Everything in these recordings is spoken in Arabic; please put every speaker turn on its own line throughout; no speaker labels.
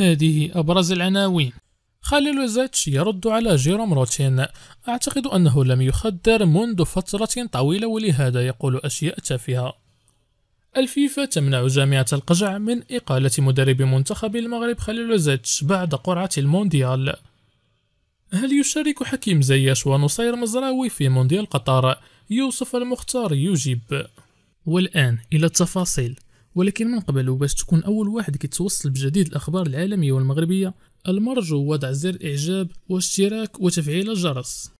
هذه أبرز العناوين خليل زيتش يرد على جيروم روتين أعتقد أنه لم يخدر منذ فترة طويلة ولهذا يقول أشياء تافهة الفيفا تمنع جامعة القجع من إقالة مدرب منتخب المغرب خليل زيتش بعد قرعة المونديال هل يشارك حكيم زياش ونصير مزراوي في مونديال قطر؟ يوسف المختار يجيب والآن إلى التفاصيل ولكن من قبل وباش تكون أول واحد كيتوصل بجديد الأخبار العالمية والمغربية المرجو وضع زر إعجاب واشتراك وتفعيل الجرس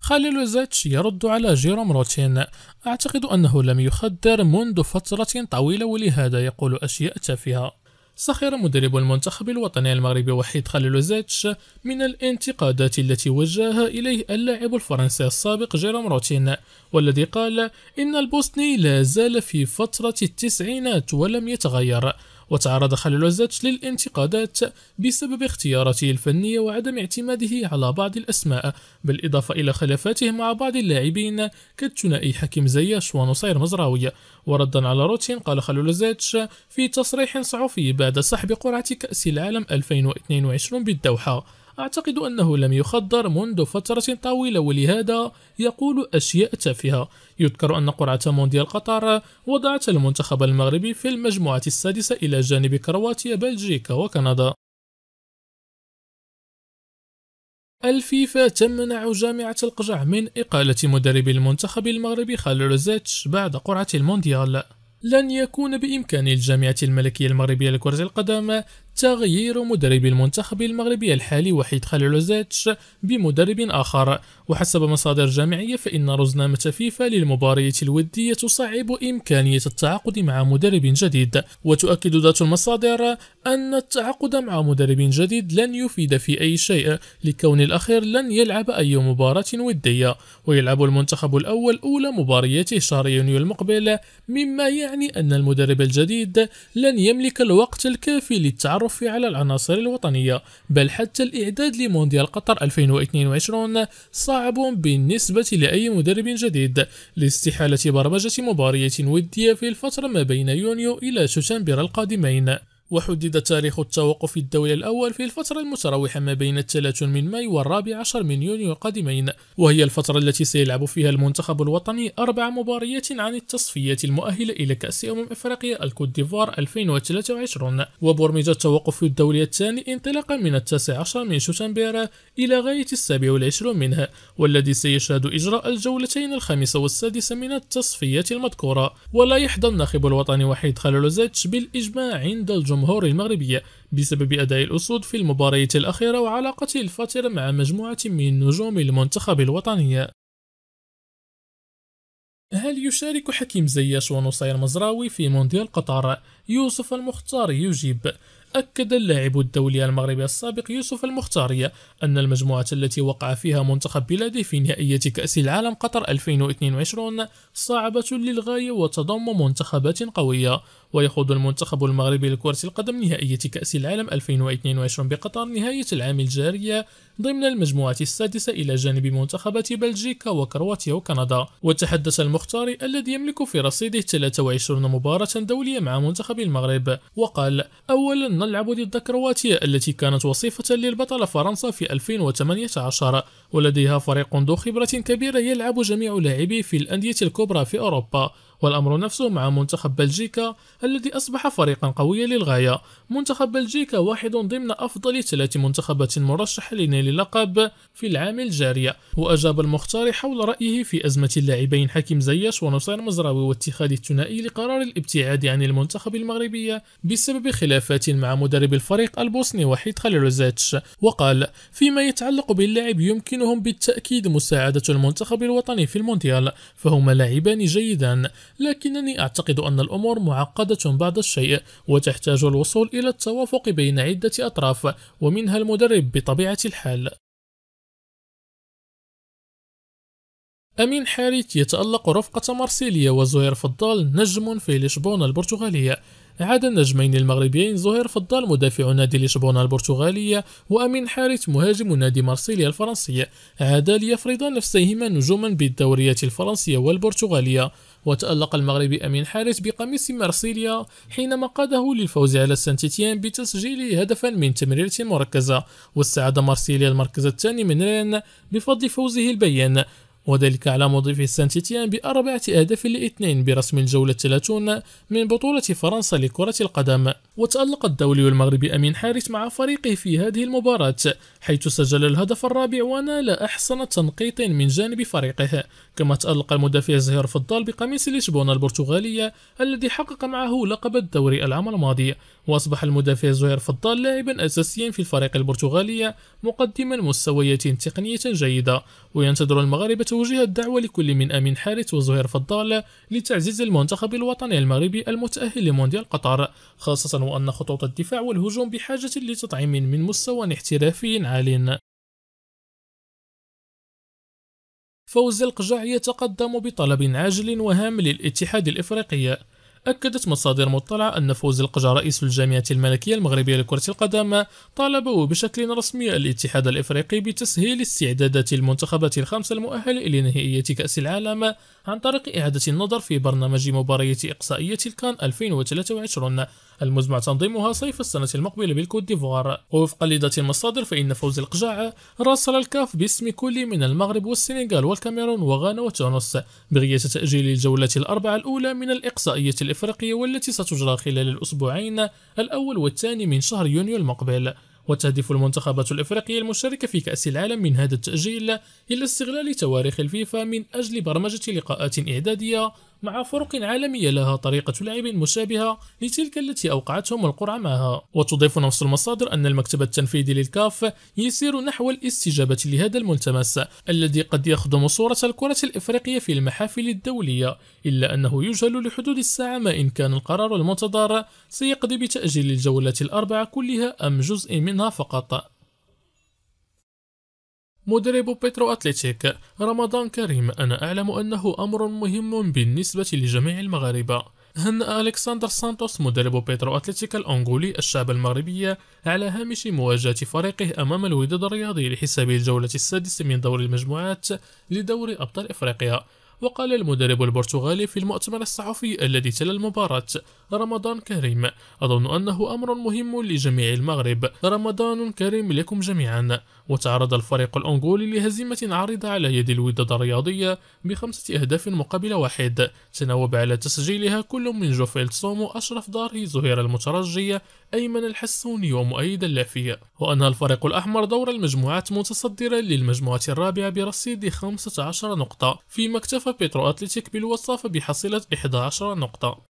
خليل زيتش يرد على جيروم روتين أعتقد أنه لم يخدر منذ فترة طويلة ولهذا يقول أشياء تافهة سخر مدرب المنتخب الوطني المغربي وحيد زيتش من الانتقادات التي وجهها إليه اللاعب الفرنسي السابق جيروم روتين والذي قال إن البوسني لا زال في فترة التسعينات ولم يتغير وتعرض خللوزاتش للانتقادات بسبب اختياراته الفنية وعدم اعتماده على بعض الأسماء بالإضافة إلى خلافاته مع بعض اللاعبين كالثنائي حكيم زياش ونصير مزراوي وردا على روتين قال خللوزاتش في تصريح صحفي بعد سحب قرعة كأس العالم 2022 بالدوحة أعتقد أنه لم يخدر منذ فترة طويلة ولهذا يقول أشياء تافهة يذكر أن قرعة مونديال قطر وضعت المنتخب المغربي في المجموعة السادسة إلى جانب كرواتيا بلجيكا وكندا الفيفا تمنع جامعة القجع من إقالة مدرب المنتخب المغربي خالد زيتش بعد قرعة المونديال لن يكون بإمكان الجامعة الملكية المغربية لكرة القدم تغيير مدرب المنتخب المغربي الحالي وحيد خليلوزيتش بمدرب آخر وحسب مصادر جامعية فإن رزنامة فيفا للمباراة الودية تصعب إمكانية التعاقد مع مدرب جديد وتؤكد ذات المصادر أن التعاقد مع مدرب جديد لن يفيد في أي شيء لكون الأخير لن يلعب أي مباراة ودية ويلعب المنتخب الأول أولى مبارياته شهر يونيو المقبل مما يعني أن المدرب الجديد لن يملك الوقت الكافي للتعرف التعرف على العناصر الوطنية بل حتى الإعداد لمونديال قطر 2022 صعب بالنسبة لأي مدرب جديد لاستحالة برمجة مباريات ودية في الفترة ما بين يونيو إلى شتنبر القادمين وحدد تاريخ التوقف الدولي الأول في الفترة المتراوحة ما بين الثلاث من ماي والرابع عشر من يونيو القادمين وهي الفترة التي سيلعب فيها المنتخب الوطني أربع مباريات عن التصفيات المؤهلة إلى كأس أمم إفريقيا الكوت ديفوار 2023 وبرمج التوقف الدولي الثاني انطلاقا من التاسع عشر من شتنبر إلى غاية السابع والعشرون منها والذي سيشهد إجراء الجولتين الخامسة والسادسة من التصفيات المذكورة ولا يحظى الناخب الوطني وحيد خليلوزيتش بالإجماع عند الجمهور الجمهور المغربي بسبب أداء الأسود في المباراة الأخيرة وعلاقة الفاتر مع مجموعة من نجوم المنتخب الوطني هل يشارك حكيم زياش ونصير مزراوي في مونديال قطر؟ يوسف المختار يجيب أكد اللاعب الدولي المغربي السابق يوسف المختارية أن المجموعة التي وقع فيها منتخب بلاده في نهائية كأس العالم قطر 2022 صعبة للغاية وتضم منتخبات قوية ويخوض المنتخب المغربي لكرة القدم نهائية كأس العالم 2022 بقطر نهاية العام الجارية ضمن المجموعة السادسة إلى جانب منتخبات بلجيكا وكرواتيا وكندا وتحدث المختاري الذي يملك في رصيده 23 مباراة دولية مع منتخب المغرب وقال أولا ضد كرواتيا التي كانت وصيفة للبطلة فرنسا في 2018 ولديها فريق ذو خبرة كبيرة يلعب جميع لاعبيه في الأندية الكبرى في أوروبا والأمر نفسه مع منتخب بلجيكا الذي أصبح فريقا قويا للغاية منتخب بلجيكا واحد ضمن أفضل ثلاث منتخبات مرشحة لنيل اللقب في العام الجاري وأجاب المختار حول رأيه في أزمة اللاعبين حكيم زياش ونصير مزراوي واتخاذ الثنائي لقرار الابتعاد عن المنتخب المغربي بسبب خلافات مع مدرب الفريق البوسني وحيد خليلوزيتش وقال فيما يتعلق باللاعب يمكنهم بالتأكيد مساعدة المنتخب الوطني في المونديال فهما لاعبان جيدا لكنني أعتقد أن الأمور معقدة بعض الشيء وتحتاج الوصول إلى التوافق بين عدة أطراف ومنها المدرب بطبيعة الحال أمين حارث يتألق رفقة مارسيليا وزهير فضال نجم في لشبونة البرتغالية عاد النجمين المغربيين زهير فضال مدافع نادي لشبونة البرتغالية وأمين حارث مهاجم نادي مارسيليا الفرنسي عادا ليفرضا نفسيهما نجوما بالدوريات الفرنسية والبرتغالية وتألق المغربي أمين حارس بقميص مارسيليا حينما قاده للفوز على سانتيتيان بتسجيل هدفا من تمريرة مركزة واستعاد مارسيليا المركز الثاني من رين بفضل فوزه البيان وذلك على مضيفه سان تيتيان بأربعة أهداف لاثنين برسم الجولة الثلاثون من بطولة فرنسا لكرة القدم وتألق الدولي المغربي أمين حارث مع فريقه في هذه المباراة حيث سجل الهدف الرابع ونال أحسن تنقيط من جانب فريقه كما تألق المدافع زهير فضال بقميص لشبونة البرتغالية الذي حقق معه لقب الدوري العام الماضي وأصبح المدافع زهير فضال لاعبا أساسيا في الفريق البرتغالي مقدما مستويات تقنية جيدة وينتظر المغاربة توجيه الدعوة لكل من أمين حارث وزهير فضال لتعزيز المنتخب الوطني المغربي المتأهل لمونديال قطر خاصة وأن خطوط الدفاع والهجوم بحاجة لتطعيم من مستوى احترافي عال فوز القجع يتقدم بطلب عاجل وهام للاتحاد الإفريقي أكدت مصادر مطلعة أن فوز القجع رئيس الجامعة الملكية المغربية لكرة القدم طالبه بشكل رسمي الاتحاد الإفريقي بتسهيل استعدادات المنتخبات الخمسة المؤهلة نهائية كأس العالم عن طريق إعادة النظر في برنامج مباراية إقصائية الكان 2023 المزمع تنظيمها صيف السنة المقبلة بالكوت ديفوار ووفقا لذات المصادر فإن فوز القجاع راسل الكاف باسم كل من المغرب والسنغال والكاميرون وغانا وتونس بغية تأجيل الجولات الأربعة الأولى من الإقصائية الإفريقية الإفريقية والتي ستجرى خلال الأسبوعين الأول والثاني من شهر يونيو المقبل وتهدف المنتخبات الإفريقية المشاركة في كأس العالم من هذا التأجيل إلى استغلال تواريخ الفيفا من أجل برمجة لقاءات إعدادية مع فرق عالمية لها طريقة لعب مشابهة لتلك التي أوقعتهم القرعة معها وتضيف نفس المصادر أن المكتب التنفيذي للكاف يسير نحو الاستجابة لهذا الملتمس الذي قد يخدم صورة الكرة الإفريقية في المحافل الدولية إلا أنه يجهل لحدود الساعة ما إن كان القرار المنتظر سيقضي بتأجيل الجولات الأربعة كلها أم جزء منها فقط مدرب بيترو أتليتيك رمضان كريم أنا أعلم أنه أمر مهم بالنسبة لجميع المغاربة هنأ ألكسندر سانتوس مدرب بيترو أتليتيك الأنغولي الشعب المغربي على هامش مواجهة فريقه أمام الوداد الرياضي لحساب الجولة السادسة من دور المجموعات لدور أبطال إفريقيا وقال المدرب البرتغالي في المؤتمر الصحفي الذي تلا المباراة رمضان كريم أظن أنه أمر مهم لجميع المغرب رمضان كريم لكم جميعا وتعرض الفريق الأنغولي لهزيمة عريضة على يد الوداد الرياضية بخمسة أهداف مقابل واحد تناوب على تسجيلها كل من جوفيل سومو أشرف داري زهير المترجي أيمن الحسوني ومؤيد اللافية وأنهى الفريق الأحمر دور المجموعات متصدرا للمجموعة الرابعة برصيد 15 نقطة فيما اكتفى بيترو أتلتيك بالوصافة بحصيلة 11 نقطة